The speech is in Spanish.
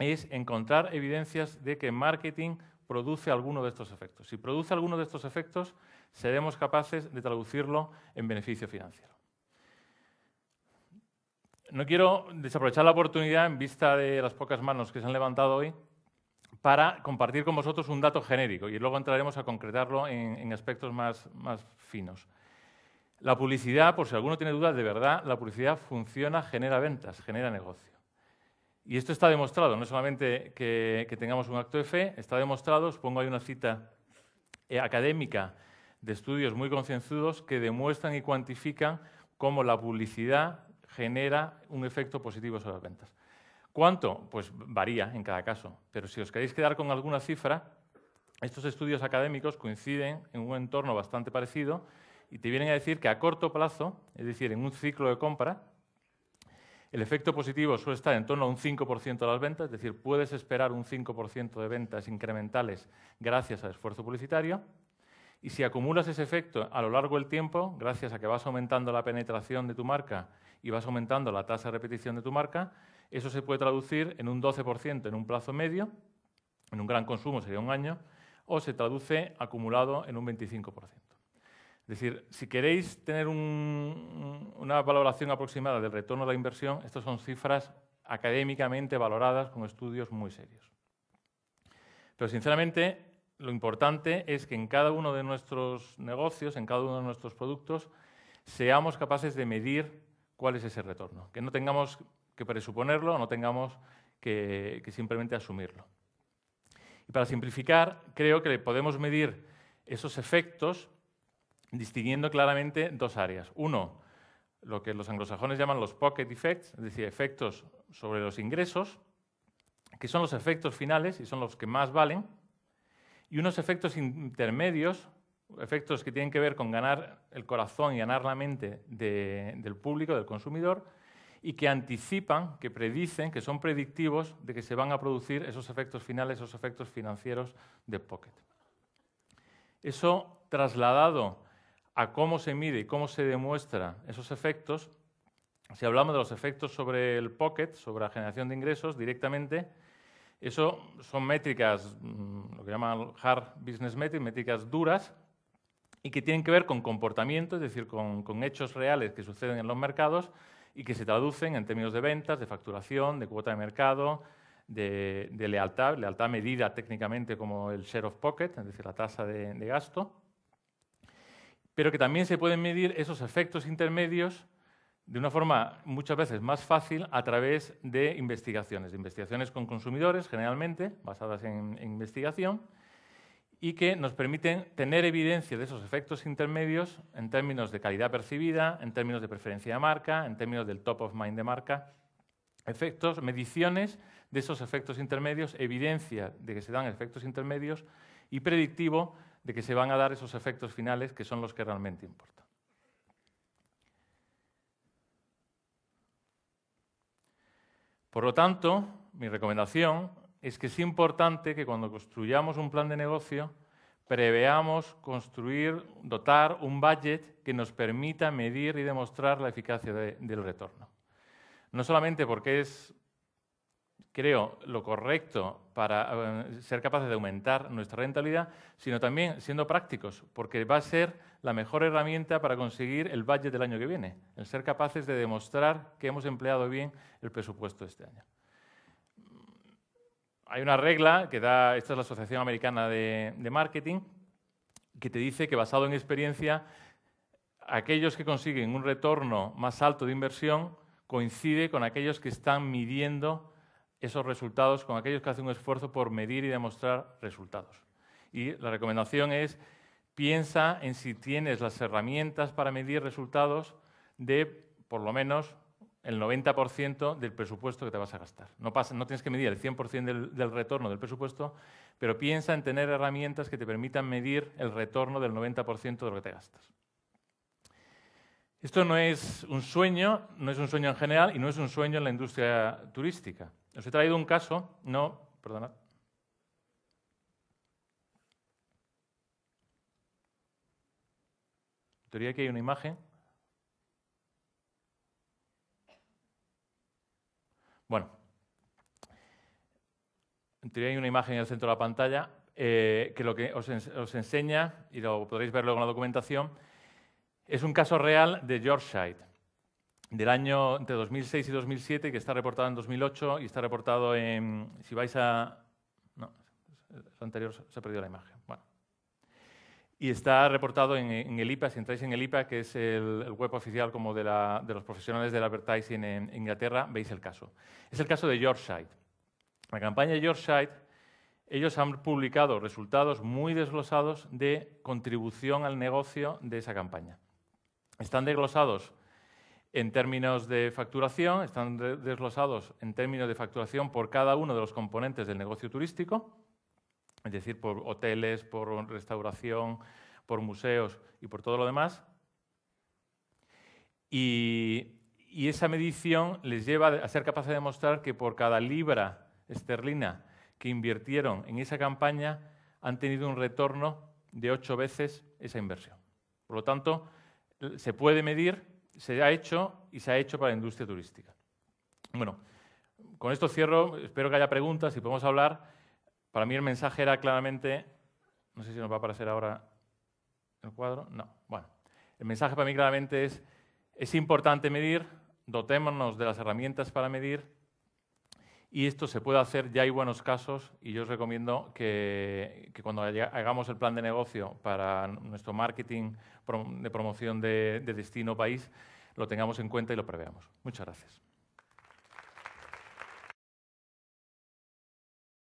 es encontrar evidencias de que marketing produce alguno de estos efectos. Si produce alguno de estos efectos, seremos capaces de traducirlo en beneficio financiero. No quiero desaprovechar la oportunidad, en vista de las pocas manos que se han levantado hoy, para compartir con vosotros un dato genérico y luego entraremos a concretarlo en, aspectos más, más finos. La publicidad, por si alguno tiene dudas, de verdad, la publicidad funciona, genera ventas, genera negocio. Y esto está demostrado, no solamente que, tengamos un acto de fe, está demostrado, os pongo ahí una cita eh, académica de estudios muy concienzudos que demuestran y cuantifican cómo la publicidad genera un efecto positivo sobre las ventas. ¿Cuánto? Pues varía en cada caso, pero si os queréis quedar con alguna cifra, estos estudios académicos coinciden en un entorno bastante parecido y te vienen a decir que a corto plazo, es decir, en un ciclo de compra, el efecto positivo suele estar en torno a un 5% de las ventas, es decir, puedes esperar un 5% de ventas incrementales gracias al esfuerzo publicitario. Y si acumulas ese efecto a lo largo del tiempo, gracias a que vas aumentando la penetración de tu marca y vas aumentando la tasa de repetición de tu marca, eso se puede traducir en un 12% en un plazo medio, en un gran consumo sería un año, o se traduce acumulado en un 25%. Es decir, si queréis tener una valoración aproximada del retorno de la inversión, estas son cifras académicamente valoradas con estudios muy serios. Pero sinceramente, lo importante es que en cada uno de nuestros negocios, en cada uno de nuestros productos, seamos capaces de medir cuál es ese retorno, que no tengamos que presuponerlo, no tengamos que, que simplemente asumirlo. Y para simplificar, creo que podemos medir esos efectos distinguiendo claramente dos áreas. Uno, lo que los anglosajones llaman los pocket effects, es decir, efectos sobre los ingresos, que son los efectos finales y son los que más valen, y unos efectos intermedios, efectos que tienen que ver con ganar el corazón y ganar la mente del público, del consumidor, y que anticipan, que predicen, que son predictivos de que se van a producir esos efectos finales, esos efectos financieros de pocket. Eso trasladado a cómo se mide y cómo se demuestra esos efectos, si hablamos de los efectos sobre el pocket, sobre la generación de ingresos directamente, eso son métricas, mm, lo que llaman hard business metrics, métricas duras, y que tienen que ver con comportamiento, es decir, con, hechos reales que suceden en los mercados y que se traducen en términos de ventas, de facturación, de cuota de mercado, de, lealtad, lealtad medida técnicamente como el share of pocket, es decir, la tasa de gasto pero que también se pueden medir esos efectos intermedios de una forma muchas veces más fácil a través de investigaciones, de investigaciones con consumidores generalmente, basadas en, investigación, y que nos permiten tener evidencia de esos efectos intermedios en términos de calidad percibida, en términos de preferencia de marca, en términos del top of mind de marca, efectos, mediciones de esos efectos intermedios, evidencia de que se dan efectos intermedios y predictivo de que se van a dar esos efectos finales que son los que realmente importan. Por lo tanto, mi recomendación es que es importante que cuando construyamos un plan de negocio preveamos construir, dotar un budget que nos permita medir y demostrar la eficacia del retorno. No solamente porque es creo, lo correcto para eh, ser capaces de aumentar nuestra rentabilidad, sino también siendo prácticos, porque va a ser la mejor herramienta para conseguir el budget del año que viene, el ser capaces de demostrar que hemos empleado bien el presupuesto de este año. Hay una regla que da, esta es la Asociación Americana de Marketing, que te dice que basado en experiencia, aquellos que consiguen un retorno más alto de inversión coincide con aquellos que están midiendo esos resultados con aquellos que hacen un esfuerzo por medir y demostrar resultados. Y la recomendación es, piensa en si tienes las herramientas para medir resultados de por lo menos el 90% del presupuesto que te vas a gastar. No, tienes que medir el 100% del, del, retorno del presupuesto, pero piensa en tener herramientas que te permitan medir el retorno del 90% de lo que te gastas. Esto no es un sueño, no es un sueño en general y no es un sueño en la industria turística. Os he traído un caso, no, perdonad. En teoría que hay una imagen. Bueno, en teoría hay una imagen en el centro de la pantalla eh, que lo que os, os, enseña, y lo podréis ver luego en la documentación, es un caso real de Yorkshire del año entre 2006 y 2007, que está reportado en 2008 y está reportado en... Si vais a... No, lo anterior se ha perdido la imagen. Bueno. Y está reportado en, el IPA, si entráis en el IPA, que es el, web oficial como de, los profesionales del advertising en, en, Inglaterra, veis el caso. Es el caso de Yorkshire. La campaña de Yorkshire, ellos han publicado resultados muy desglosados de contribución al negocio de esa campaña. Están desglosados en términos de facturación, están desglosados en términos de facturación por cada uno de los componentes del negocio turístico, es decir, por hoteles, por restauración, por museos y por todo lo demás. Y, esa medición les lleva a ser capaces de demostrar que por cada libra esterlina que invirtieron en esa campaña han tenido un retorno de ocho veces esa inversión. Por lo tanto, se puede medir se ha hecho y se ha hecho para la industria turística. Bueno, con esto cierro, espero que haya preguntas y podemos hablar. Para mí el mensaje era claramente, no sé si nos va a aparecer ahora el cuadro, no, bueno. El mensaje para mí claramente es, es importante medir, dotémonos de las herramientas para medir, y esto se puede hacer, ya hay buenos casos y yo os recomiendo que, cuando hagamos el plan de negocio para nuestro marketing de promoción de, de destino país, lo tengamos en cuenta y lo preveamos. Muchas gracias.